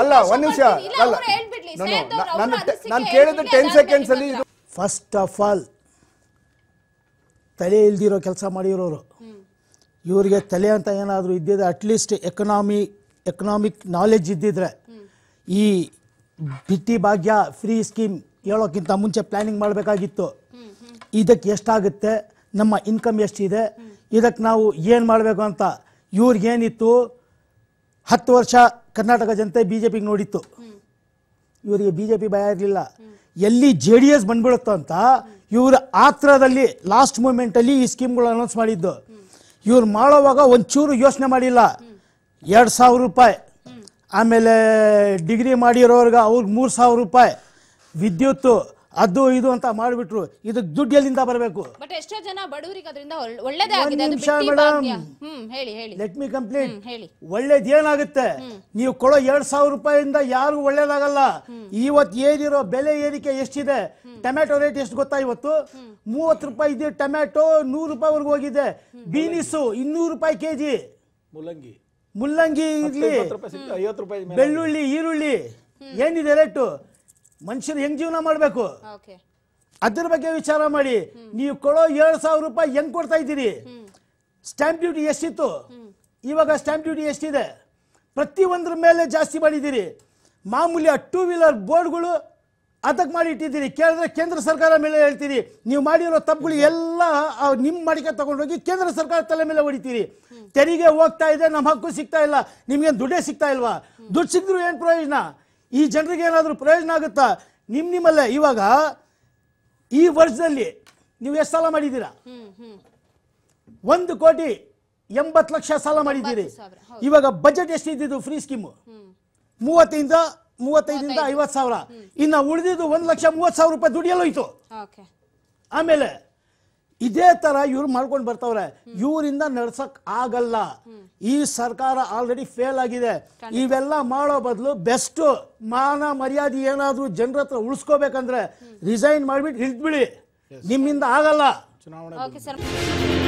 ಅಲ್ಲ ಒಂದ್ ನಿಮಿಷ ಅಲ್ಲ ನಾನು ನಾನು ಕೇಳಿದ ಟೆನ್ ಸೆಕೆಂಡ್ಸ್ ಅಲ್ಲಿ ಫಸ್ಟ್ ಆಫ್ ಆಲ್ ತಲೆ ಇಲ್ದಿರೋ ಕೆಲಸ ಮಾಡಿರೋರು ಇವರಿಗೆ ತಲೆ ಅಂತ ಏನಾದರೂ ಇದ್ದಿದ್ರೆ ಅಟ್ಲೀಸ್ಟ್ ಎಕನಾಮಿ ಎಕನಾಮಿಕ್ ನಾಲೆಜ್ ಇದ್ದಿದ್ರೆ ಈ ಬಿಟ್ಟಿ ಭಾಗ್ಯ ಫ್ರೀ ಸ್ಕೀಮ್ ಹೇಳೋಕ್ಕಿಂತ ಮುಂಚೆ ಪ್ಲಾನಿಂಗ್ ಮಾಡಬೇಕಾಗಿತ್ತು ಇದಕ್ಕೆ ಎಷ್ಟಾಗುತ್ತೆ ನಮ್ಮ ಇನ್ಕಮ್ ಎಷ್ಟಿದೆ ಇದಕ್ಕೆ ನಾವು ಏನು ಮಾಡಬೇಕು ಅಂತ ಇವ್ರಿಗೇನಿತ್ತು ಹತ್ತು ವರ್ಷ ಕರ್ನಾಟಕ ಜನತೆ ಬಿ ಜೆ ಪಿಗೆ ನೋಡಿತ್ತು ಇವರಿಗೆ ಬಿ ಜೆ ಪಿ ಭಯ ಇರಲಿಲ್ಲ ಎಲ್ಲಿ ಜೆ ಡಿ ಎಸ್ ಬಂದ್ಬಿಡುತ್ತೋ ಅಂತ ಇವರ ಆತ್ರದಲ್ಲಿ ಲಾಸ್ಟ್ ಮೂಮೆಂಟಲ್ಲಿ ಈ ಸ್ಕೀಮ್ಗಳು ಅನೌನ್ಸ್ ಮಾಡಿದ್ದು ಇವ್ರು ಮಾಡೋವಾಗ ಒಂಚೂರು ಯೋಚನೆ ಮಾಡಿಲ್ಲ ಎರಡು ಸಾವಿರ ರೂಪಾಯಿ ಆಮೇಲೆ ಡಿಗ್ರಿ ಮಾಡಿರೋರ್ಗೆ ಅವ್ರಿಗೆ ಮೂರು ಸಾವಿರ ರೂಪಾಯಿ ವಿದ್ಯುತ್ತು ಅದು ಇದು ಅಂತ ಮಾಡಿಬಿಟ್ರು ಇದು ದುಡ್ಡು ಎಲ್ಲಿಂದ ಬರಬೇಕು ಬಟ್ ಲೆಟ್ ಮಿ ಕಂಪ್ಲೀಟ್ ಏನಾಗುತ್ತೆ ನೀವು ಕೊಡೋ ಎರಡ್ ಸಾವಿರ ರೂಪಾಯಿಂದ ಯಾರಿಗೂ ಒಳ್ಳೇದಾಗಲ್ಲ ಇವತ್ತು ಏನಿರೋ ಬೆಲೆ ಏರಿಕೆ ಎಷ್ಟಿದೆ ಟೊಮ್ಯಾಟೊ ರೇಟ್ ಎಷ್ಟು ಗೊತ್ತಾ ಇವತ್ತು ಮೂವತ್ತು ರೂಪಾಯಿ ಇದೆ ಟೊಮ್ಯಾಟೊ ನೂರು ರೂಪಾಯಿವರೆಗೂ ಹೋಗಿದೆ ಬೀನಿಸು ಇನ್ನೂರು ರೂಪಾಯಿ ಕೆಜಿ ಮುಲ್ಲಂಗಿ ಮುಲ್ಲಂಗಿ ಇರ್ಲಿ ಬೆಳ್ಳುಳ್ಳಿ ಈರುಳ್ಳಿ ಏನಿದೆ ರೇಟು ಮನುಷ್ಯರು ಹೆಂಗ್ ಜೀವನ ಮಾಡಬೇಕು ಅದ್ರ ಬಗ್ಗೆ ವಿಚಾರ ಮಾಡಿ ನೀವು ಕೊಡೋ ಏಳು ಸಾವಿರ ರೂಪಾಯಿ ಹೆಂಗ್ ಕೊಡ್ತಾ ಇದ್ದೀರಿ ಸ್ಟ್ಯಾಂಪ್ ಡ್ಯೂಟಿ ಎಷ್ಟಿತ್ತು ಇವಾಗ ಸ್ಟ್ಯಾಂಪ್ ಡ್ಯೂಟಿ ಎಷ್ಟಿದೆ ಪ್ರತಿ ಒಂದ್ರ ಮೇಲೆ ಜಾಸ್ತಿ ಮಾಡಿದ್ದೀರಿ ಮಾಮೂಲಿ ಆ ಟೂ ವೀಲರ್ ಬೋರ್ಡ್ಗಳು ಅದಕ್ಕೆ ಮಾಡಿ ಇಟ್ಟಿದ್ದೀರಿ ಕೇಳಿದ್ರೆ ಕೇಂದ್ರ ಸರ್ಕಾರ ಮೇಲೆ ಹೇಳ್ತೀರಿ ನೀವು ಮಾಡಿರೋ ತಪ್ಪುಗಳು ಎಲ್ಲ ನಿಮ್ಮ ಮಡಿಕೆ ತಗೊಂಡೋಗಿ ಕೇಂದ್ರ ಸರ್ಕಾರ ತಲೆ ಮೇಲೆ ಹೊಡಿತೀರಿ ತೆರಿಗೆ ಹೋಗ್ತಾ ಇದೆ ನಮ್ಮ ಹಕ್ಕು ಸಿಗ್ತಾ ಇಲ್ಲ ನಿಮ್ಗೇನು ದುಡ್ಡೇ ಸಿಗ್ತಾ ಇಲ್ವಾ ದುಡ್ಡು ಸಿಕ್ಕರು ಏನು ಪ್ರಯೋಜನ ಈ ಜನರಿಗೆ ಏನಾದರೂ ಪ್ರಯೋಜನ ಆಗುತ್ತಾ ನಿಮ್ಮ ನಿಮ್ಮಲ್ಲೇ ಇವಾಗ ಈ ವರ್ಷದಲ್ಲಿ ನೀವು ಎಷ್ಟು ಸಾಲ ಮಾಡಿದ್ದೀರಾ ಒಂದು ಕೋಟಿ ಎಂಬತ್ತು ಲಕ್ಷ ಸಾಲ ಮಾಡಿದ್ದೀರಿ ಇವಾಗ ಬಜೆಟ್ ಎಷ್ಟಿದ್ದು ಫ್ರೀ ಸ್ಕೀಮು ಮೂವತ್ತೈದ ಮೂವತ್ತೈದರಿಂದ ಐವತ್ತು ಸಾವಿರ ಇನ್ನು ಉಳಿದಿದ್ದು ಒಂದು ಲಕ್ಷ ಮೂವತ್ತು ಸಾವಿರ ರೂಪಾಯಿ ದುಡಿಯಲ್ಲೋಯ್ತು ಆಮೇಲೆ ಇದೇ ತರ ಇವ್ರು ಮಾಡ್ಕೊಂಡು ಬರ್ತವ್ರೆ ಇವರಿಂದ ನಡ್ಸಕ್ ಆಗಲ್ಲ ಈ ಸರ್ಕಾರ ಆಲ್ರೆಡಿ ಫೇಲ್ ಆಗಿದೆ ಇವೆಲ್ಲ ಮಾಡೋ ಬದಲು ಬೆಸ್ಟ್ ಮಾನ ಮರ್ಯಾದೆ ಏನಾದ್ರೂ ಜನರ ಹತ್ರ ಉಳಿಸ್ಕೋಬೇಕಂದ್ರೆ ರಿಸೈನ್ ಮಾಡ್ಬಿಟ್ಟು ಇಳ್ದ್ಬಿಡಿ ನಿಮ್ಮಿಂದ ಆಗಲ್ಲ ಚುನಾವಣೆ